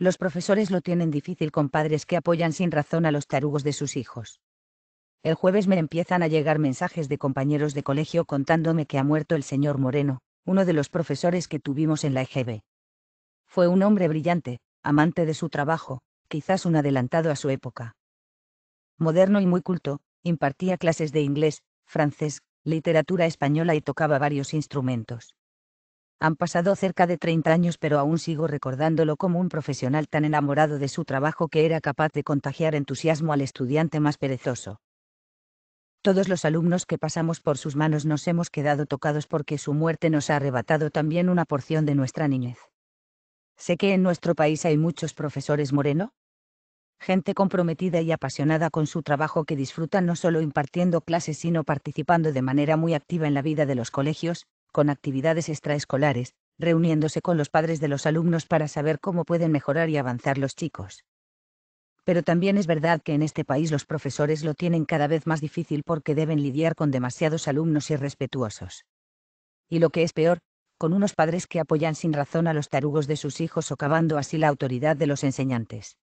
Los profesores lo tienen difícil con padres que apoyan sin razón a los tarugos de sus hijos. El jueves me empiezan a llegar mensajes de compañeros de colegio contándome que ha muerto el señor Moreno, uno de los profesores que tuvimos en la EGB. Fue un hombre brillante, amante de su trabajo, quizás un adelantado a su época. Moderno y muy culto, impartía clases de inglés, francés, literatura española y tocaba varios instrumentos. Han pasado cerca de 30 años pero aún sigo recordándolo como un profesional tan enamorado de su trabajo que era capaz de contagiar entusiasmo al estudiante más perezoso. Todos los alumnos que pasamos por sus manos nos hemos quedado tocados porque su muerte nos ha arrebatado también una porción de nuestra niñez. Sé que en nuestro país hay muchos profesores moreno, gente comprometida y apasionada con su trabajo que disfruta no solo impartiendo clases sino participando de manera muy activa en la vida de los colegios, con actividades extraescolares, reuniéndose con los padres de los alumnos para saber cómo pueden mejorar y avanzar los chicos. Pero también es verdad que en este país los profesores lo tienen cada vez más difícil porque deben lidiar con demasiados alumnos irrespetuosos. Y lo que es peor, con unos padres que apoyan sin razón a los tarugos de sus hijos socavando así la autoridad de los enseñantes.